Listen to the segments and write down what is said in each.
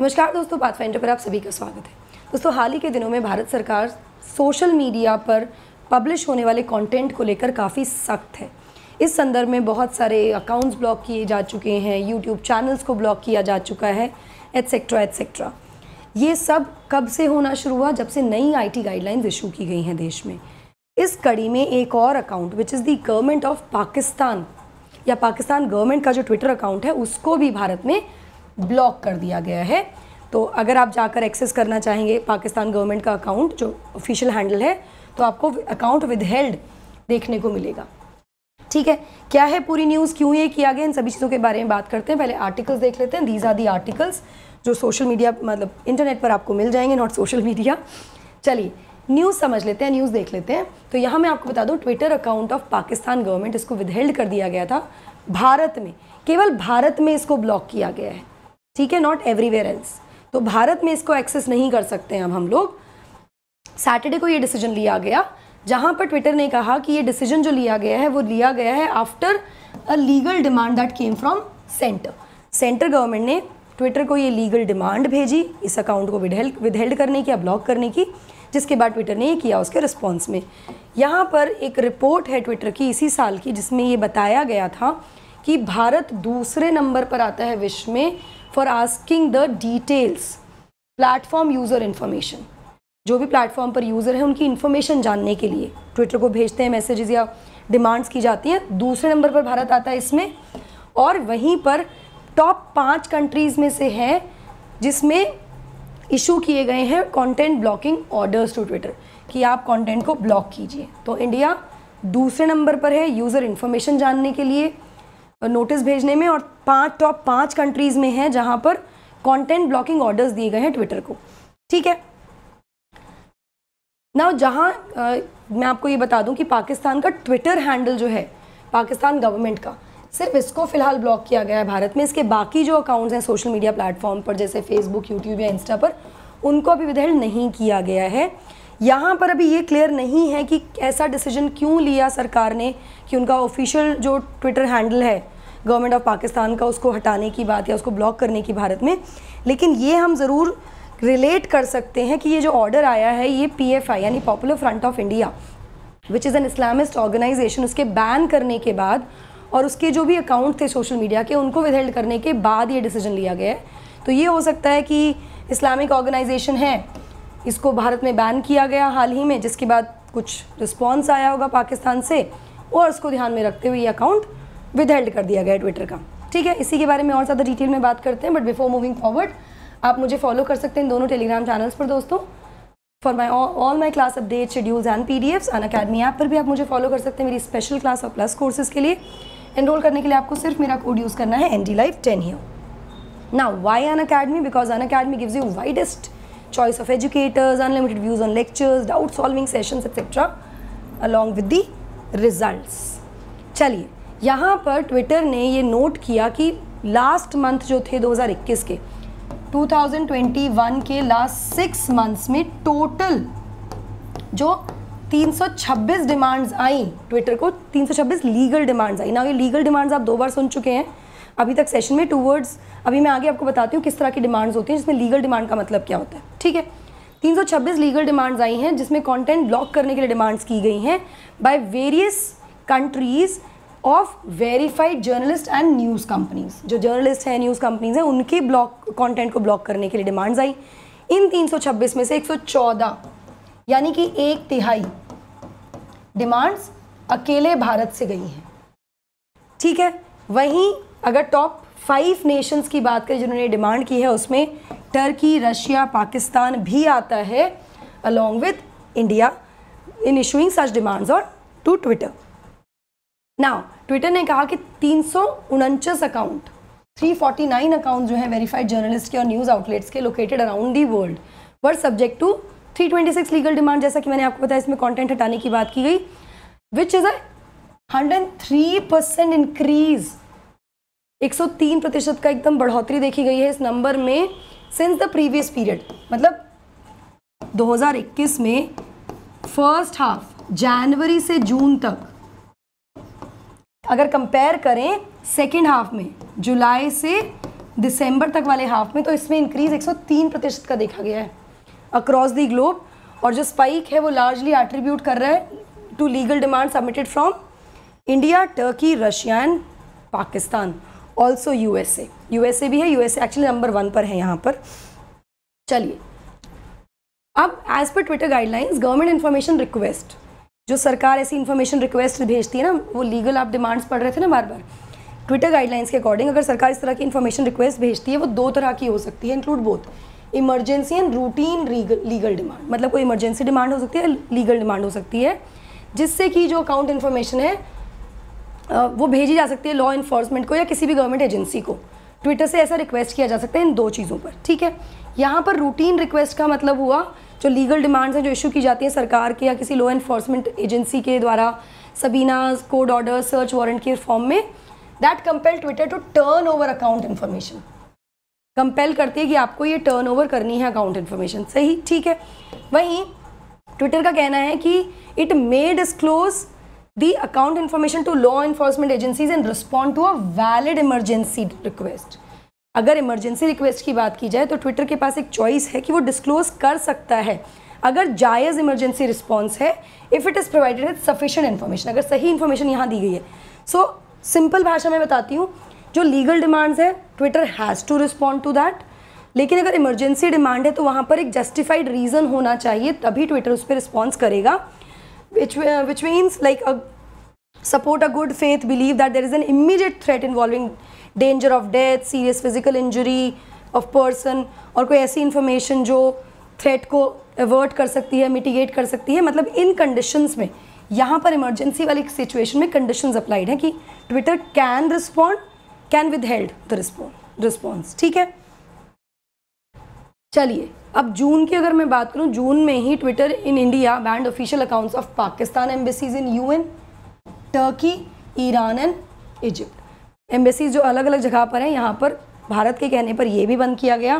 नमस्कार दोस्तों बात फाइंडर पर आप सभी का स्वागत है दोस्तों हाल ही के दिनों में भारत सरकार सोशल मीडिया पर पब्लिश होने वाले कंटेंट को लेकर काफ़ी सख्त है इस संदर्भ में बहुत सारे अकाउंट्स ब्लॉक किए जा चुके हैं यूट्यूब चैनल्स को ब्लॉक किया जा चुका है एट्सेट्रा एट्सेट्रा ये सब कब से होना शुरू हुआ जब से नई आई गाइडलाइंस इशू की गई हैं देश में इस कड़ी में एक और account which is the government of Pakistan या पाकिस्तान गवर्नमेंट का जो ट्विटर अकाउंट है उसको भी भारत में ब्लॉक कर दिया गया है तो अगर आप जाकर एक्सेस करना चाहेंगे पाकिस्तान गवर्नमेंट का अकाउंट जो ऑफिशियल हैंडल है तो आपको अकाउंट विदहेल्ड देखने को मिलेगा ठीक है क्या है पूरी न्यूज़ क्यों ये किया गया इन सभी चीज़ों के बारे में बात करते हैं पहले आर्टिकल्स देख लेते हैं दीज आर दी आर्टिकल्स जो सोशल मीडिया मतलब इंटरनेट पर आपको मिल जाएंगे नॉट सोशल मीडिया चलिए न्यूज़ समझ लेते हैं न्यूज़ देख लेते हैं तो यहाँ मैं आपको बता दूँ Twitter account of Pakistan government इसको विदहेल्ड कर दिया गया था भारत में केवल भारत में इसको ब्लॉक किया गया है ठीक है नॉट एवरीवेयर एल्स तो भारत में इसको एक्सेस नहीं कर सकते हैं अब हम लोग सैटरडे को ये डिसीजन लिया गया जहाँ पर ट्विटर ने कहा कि ये डिसीजन जो लिया गया है वो लिया गया है after a legal demand that came from center center government ने ट्विटर को ये लीगल डिमांड भेजी इस अकाउंट को विडहेल्ड विदहेल्ड करने की या ब्लॉक करने की जिसके बाद ट्विटर ने ये किया उसके रिस्पॉन्स में यहाँ पर एक रिपोर्ट है ट्विटर की इसी साल की जिसमें ये बताया गया था कि भारत दूसरे नंबर पर आता है विश्व में for asking the details platform user information जो भी प्लेटफॉर्म पर यूज़र है उनकी इन्फॉर्मेशन जानने के लिए ट्विटर को भेजते हैं मैसेजेस या डिमांड्स की जाती हैं दूसरे नंबर पर भारत आता है इसमें और वहीं पर टॉप पाँच कंट्रीज़ में से है जिसमें इशू किए गए हैं content blocking orders to Twitter कि आप कंटेंट को ब्लॉक कीजिए तो इंडिया दूसरे नंबर पर है यूज़र इन्फॉर्मेशन जानने के लिए नोटिस भेजने में और पांच टॉप पांच कंट्रीज़ में है जहाँ पर कंटेंट ब्लॉकिंग ऑर्डर्स दिए गए हैं ट्विटर को ठीक है ना जहाँ मैं आपको ये बता दूं कि पाकिस्तान का ट्विटर हैंडल जो है पाकिस्तान गवर्नमेंट का सिर्फ इसको फ़िलहाल ब्लॉक किया गया है भारत में इसके बाकी जो अकाउंट्स हैं सोशल मीडिया प्लेटफॉर्म पर जैसे फेसबुक यूट्यूब या इंस्टा पर उनको अभी विधेयक नहीं किया गया है यहाँ पर अभी ये क्लियर नहीं है कि ऐसा डिसीजन क्यों लिया सरकार ने कि उनका ऑफिशियल जो ट्विटर हैंडल है गवर्नमेंट ऑफ पाकिस्तान का उसको हटाने की बात या उसको ब्लॉक करने की भारत में लेकिन ये हम ज़रूर रिलेट कर सकते हैं कि ये जो ऑर्डर आया है ये पीएफआई यानी popular front of India which is an Islamist organisation उसके बैन करने के बाद और उसके जो भी अकाउंट थे सोशल मीडिया के उनको विदहेल्ड करने के बाद ये डिसीजन लिया गया है तो ये हो सकता है कि इस्लामिक ऑर्गेनाइजेशन है इसको भारत में बैन किया गया हाल ही में जिसके बाद कुछ रिस्पॉन्स आया होगा पाकिस्तान से और उसको ध्यान में रखते हुए ये अकाउंट विदहेल्ड कर दिया गया ट्विटर का ठीक है इसी के बारे में और ज़्यादा डिटेल में बात करते हैं बट बिफोर मूविंग फॉरवर्ड आप मुझे फॉलो कर सकते हैं दोनों टेलीग्राम चैनल्स पर दोस्तों for my all my class update schedules and PDFs Unacademy app पर भी आप मुझे फॉलो कर सकते हैं मेरी स्पेशल क्लास और प्लस कोर्सेज के लिए एनरोल करने के लिए आपको सिर्फ मेरा कोड यूज़ करना है एन डी लाइफ टेन ही ना why Unacademy because Unacademy gives you widest choice of educators unlimited views on lectures doubt solving session etcetera along with the result चलिए यहाँ पर ट्विटर ने ये note किया कि लास्ट मंथ जो थे 2021 के 2021 के लास्ट सिक्स मंथ्स में टोटल जो 326 डिमांड्स आई ट्विटर को 326 लीगल डिमांड्स आई ना ये लीगल डिमांड्स आप दो बार सुन चुके हैं अभी तक सेशन में टू वर्ड्स अभी मैं आगे आपको बताती हूँ किस तरह की डिमांड्स होती हैं जिसमें लीगल डिमांड का मतलब क्या होता है ठीक है 326 लीगल डिमांड्स आई हैं जिसमें कंटेंट ब्लॉक करने के लिए डिमांड्स की गई हैं by various countries of verified journalist and news companies जो जर्नलिस्ट हैं न्यूज़ कंपनीज हैं उनकी ब्लॉक कॉन्टेंट को ब्लॉक करने के लिए डिमांड्स आई इन 326 में से 114 यानी कि एक तिहाई डिमांड्स अकेले भारत से गई हैं ठीक है वहीं अगर टॉप फाइव नेशंस की बात करें जिन्होंने डिमांड की है उसमें टर्की रशिया पाकिस्तान भी आता है along with India in issuing such demands और टू ट्विटर नाउ ट्विटर ने कहा कि तीन सौ उनचास account three forty nine account जो है वेरीफाइड जर्नलिस्ट के और न्यूज़ आउटलेट्स के located around the world were subject to three twenty six legal demand जैसा कि मैंने आपको बताया इसमें कॉन्टेंट हटाने की बात की गई which is a three percent increase एक सौ तीन प्रतिशत का एकदम बढ़ोतरी देखी गई है इस नंबर में सिंस द प्रीवियस पीरियड मतलब 2021 में फर्स्ट हाफ जनवरी से जून तक अगर कंपेयर करें सेकेंड हाफ में जुलाई से दिसंबर तक वाले हाफ में तो इसमें इंक्रीज 103 प्रतिशत का देखा गया है अक्रॉस दी ग्लोब और जो स्पाइक है वो लार्जली एट्रीब्यूट कर रहा है to legal demand submitted from India Turkey Russia and Pakistan also USA USA भी है यूएसए एक्चुअली नंबर वन पर है यहाँ पर चलिए अब एज पर Twitter guidelines government information request जो सरकार ऐसी इन्फॉर्मेशन रिक्वेस्ट भेजती है ना वो लीगल आप डिमांड्स पढ़ रहे थे ना बार बार ट्विटर गाइडलाइंस के अकॉर्डिंग अगर सरकार इस तरह की इन्फॉर्मेशन रिक्वेस्ट भेजती है वो दो तरह की हो सकती है include both emergency and routine legal demand मतलब कोई इमरजेंसी डिमांड हो सकती है लीगल डिमांड हो सकती है जिससे कि जो अकाउंट इन्फॉर्मेशन है वो भेजी जा सकती है लॉ इन्फोर्समेंट को या किसी भी गवर्नमेंट एजेंसी को ट्विटर से ऐसा रिक्वेस्ट किया जा सकता है इन दो चीज़ों पर ठीक है यहाँ पर रूटीन रिक्वेस्ट का मतलब हुआ जो लीगल डिमांड्स हैं जो इशू की जाती हैं सरकार के या किसी लॉ इन्फोर्समेंट एजेंसी के द्वारा subpoena court order search warrant के फॉर्म में that compel Twitter to turn over account information compel करती है कि आपको ये टर्न ओवर करनी है अकाउंट इन्फॉर्मेशन सही ठीक है वहीं ट्विटर का कहना है कि it may disclose the account information to law enforcement agencies and respond to a valid emergency request अगर इमरजेंसी रिक्वेस्ट की बात की जाए तो ट्विटर के पास एक चॉइस है कि वो डिस्क्लोज कर सकता है अगर जायज़ इमरजेंसी रिस्पॉन्स है if it is provided with sufficient information अगर सही इन्फॉर्मेशन यहाँ दी गई है सो सिंपल भाषा में बताती हूँ जो लीगल डिमांड्स है Twitter has to respond to that लेकिन अगर इमरजेंसी डिमांड है तो वहाँ पर एक जस्टिफाइड रीज़न होना चाहिए तभी ट्विटर उस पर रिस्पॉन्स करेगा which which means like a support a good faith believe that there is an immediate threat involving danger of death serious physical injury of person और कोई ऐसी इंफॉर्मेशन जो थ्रेट को एवर्ट कर सकती है मिटिगेट कर सकती है मतलब इन कंडीशंस में यहाँ पर इमरजेंसी वाली सिचुएशन में कंडीशन अप्लाइड हैं कि Twitter can respond can withheld the respond response ठीक है चलिए अब जून की अगर मैं बात करूं जून में ही Twitter in India banned official accounts of Pakistan embassies in UN Turkey Iran and Egypt embassies जो अलग अलग जगह पर हैं यहाँ पर भारत के कहने पर यह भी बंद किया गया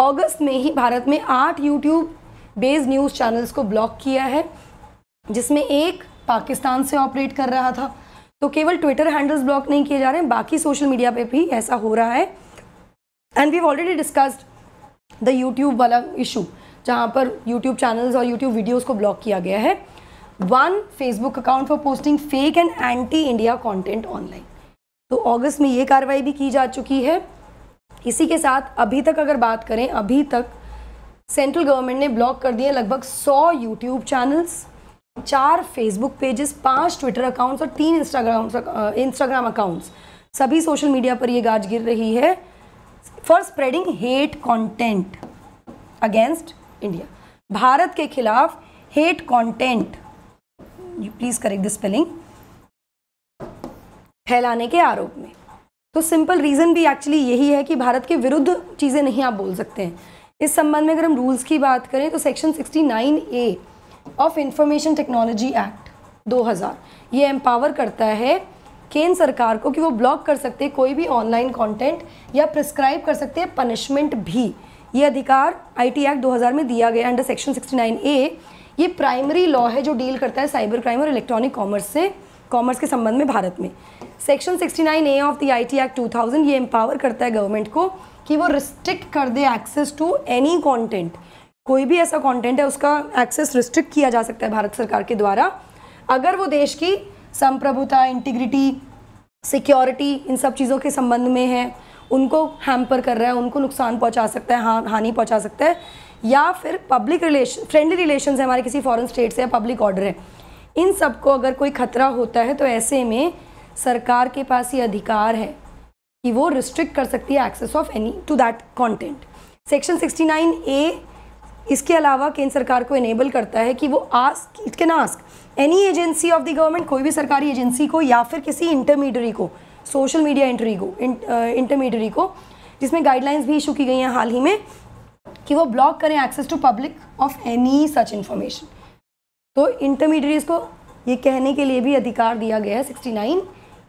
अगस्त में ही भारत में आठ यूट्यूब बेस्ड न्यूज़ चैनल्स को ब्लॉक किया है जिसमें एक पाकिस्तान से ऑपरेट कर रहा था तो केवल ट्विटर हैंडल्स ब्लॉक नहीं किए जा रहे हैं बाकी सोशल मीडिया पे भी ऐसा हो रहा है and we already discussed the YouTube वाला इशू जहाँ पर यूट्यूब चैनल्स और यूट्यूब वीडियोज़ को ब्लॉक किया गया है one Facebook account for posting fake and anti India content online तो अगस्त में ये कार्रवाई भी की जा चुकी है इसी के साथ अभी तक अगर बात करें अभी तक सेंट्रल गवर्नमेंट ने ब्लॉक कर दिए लगभग 100 यूट्यूब चैनल्स चार फेसबुक पेजेस पांच ट्विटर अकाउंट्स और तीन इंस्टाग्राम इंस्टाग्राम अकाउंट्स सभी सोशल मीडिया पर ये गाज गिर रही है for spreading hate content against India Bharat के खिलाफ hate content please correct the spelling फैलाने के आरोप में तो सिंपल रीज़न भी एक्चुअली यही है कि भारत के विरुद्ध चीज़ें नहीं आप बोल सकते हैं इस संबंध में अगर हम रूल्स की बात करें तो section 69 A of information technology act 2000 ये एम्पावर करता है केंद्र सरकार को कि वो ब्लॉक कर सकते हैं कोई भी ऑनलाइन कंटेंट या प्रिस्क्राइब कर सकते हैं पनिशमेंट भी ये अधिकार आईटी एक्ट 2000 में दिया गया अंडर सेक्शन 69 ए ये प्राइमरी लॉ है जो डील करता है साइबर क्राइम और इलेक्ट्रॉनिक कॉमर्स से कॉमर्स के संबंध में भारत में section 69 A of the IT act 2000 ये एम्पावर करता है गवर्नमेंट को कि वो रिस्ट्रिक्ट कर दे एक्सेस टू एनी कंटेंट कोई भी ऐसा कंटेंट है उसका एक्सेस रिस्ट्रिक्ट किया जा सकता है भारत सरकार के द्वारा अगर वो देश की संप्रभुता इंटीग्रिटी सिक्योरिटी इन सब चीज़ों के संबंध में है उनको हैम्पर कर रहा है उनको नुकसान पहुंचा सकता है हाँ हानि पहुंचा सकता है या फिर पब्लिक रिलेशन फ्रेंडली रिलेशन है हमारे किसी फॉरेन स्टेट से या पब्लिक ऑर्डर है इन सबको अगर कोई खतरा होता है तो ऐसे में सरकार के पास ये अधिकार है कि वो रिस्ट्रिक्ट कर सकती है access of any to that content section 69 A इसके अलावा केंद्र सरकार को इनेबल करता है कि वो ask it can ask any agency of the government कोई भी सरकारी एजेंसी को या फिर किसी इंटरमीडियरी को सोशल मीडिया एंट्री को इंटरमीडियरी uh, को जिसमें गाइडलाइंस भी इशू की गई हैं हाल ही में कि वो ब्लॉक करें access to public of any such information तो इंटरमीडिएट्स को ये कहने के लिए भी अधिकार दिया गया है सिक्सटी नाइन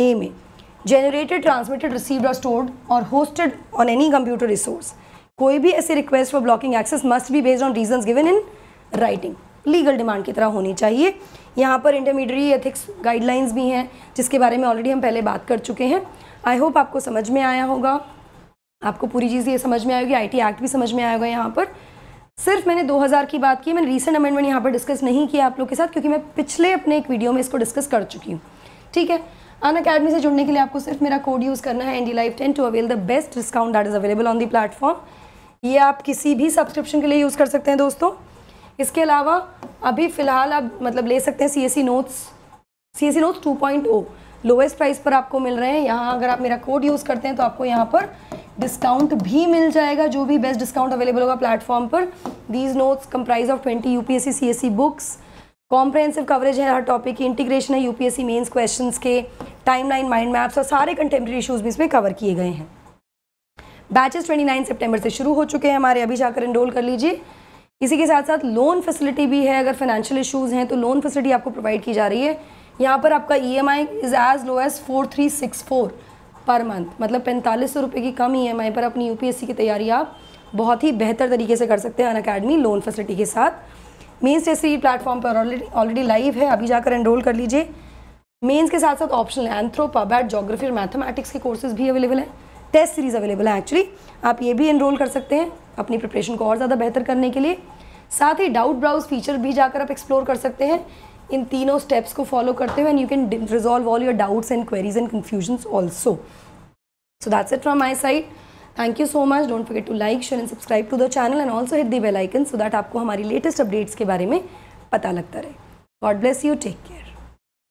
ए में जनरेटेड ट्रांसमिटेड रिसीव्ड और स्टोर्ड और hosted on any computer resource कोई भी ऐसी request for blocking access must be based on reason given in writing legal demand की तरह होनी चाहिए यहाँ पर इंटरमीडिएट एथिक्स गाइडलाइंस भी हैं जिसके बारे में ऑलरेडी हम पहले बात कर चुके हैं आई होप आपको समझ में आया होगा आपको पूरी चीज़ ये समझ में आएगी आई टी एक्ट भी समझ में आएगा यहाँ पर सिर्फ मैंने 2000 की बात की मैंने रीसेंट अमेंडमेंट यहाँ पर डिस्कस नहीं किया आप लोग के साथ क्योंकि मैं पिछले अपने एक वीडियो में इसको डिस्कस कर चुकी हूँ ठीक है अन अकेडमी से जुड़ने के लिए आपको सिर्फ मेरा कोड यूज़ करना है एंडी D life ten to avail the best discount that is available on the platform ये आप किसी भी सब्सक्रिप्शन के लिए यूज़ कर सकते हैं दोस्तों इसके अलावा अभी फ़िलहाल आप मतलब ले सकते हैं C S C notes C S C notes two point O lowest price पर आपको मिल रहे हैं यहाँ अगर आप मेरा कोड यूज़ करते हैं तो आपको यहाँ पर डिस्काउंट भी मिल जाएगा जो भी बेस्ट डिस्काउंट अवेलेबल होगा प्लेटफॉर्म पर these notes comprise of twenty UPSC CSC books comprehensive coverage है हर टॉपिक की इंटीग्रेशन है यूपीएससी मेंस क्वेश्चंस के टाइमलाइन माइंड मैप्स और सारे कंटेम्प्रेरी इशूज़ भी इसमें कवर किए गए हैं बैचेस ट्वेंटी सितंबर से शुरू हो चुके हैं हमारे अभी जाकर इनरोल कर लीजिए इसी के साथ साथ लोन फैसिलिटी भी है अगर फाइनेंशियल इशूज़ हैं तो लोन फैसिलिटी आपको प्रोवाइड की जा रही है यहाँ पर आपका E M I is as low as four three six four per month मतलब पैंतालीस सौ रुपये की कम ई e एम पर अपनी यू की तैयारी आप बहुत ही बेहतर तरीके से कर सकते हैं अन अकेडमी लोन फैसिलिटी के साथ मेन्स जैसे प्लेटफॉर्म पर ऑलरेडी ऑलरेडी लाइव है अभी जाकर एनरोल कर लीजिए मेंस के साथ साथ ऑप्शनल पबैट जोग्राफी और मैथमेटिक्स के कोर्सेज भी अवेलेबल हैं टेस्ट सीरीज़ अवेलेबल है एक्चुअली आप ये भी इनरोल कर सकते हैं अपनी प्रिपरेशन को और ज़्यादा बेहतर करने के लिए साथ ही डाउट ब्राउज फीचर भी जाकर आप एक्सप्लोर कर सकते हैं इन तीनों स्टेप्स को फॉलो करते हुए and you can resolve all your doubts and queries and confusions also so that's it from my side thank you so much don't forget to like share and subscribe to the channel and also hit the bell icon so that आपको हमारी latest updates के बारे में पता लगता रहे God bless you take care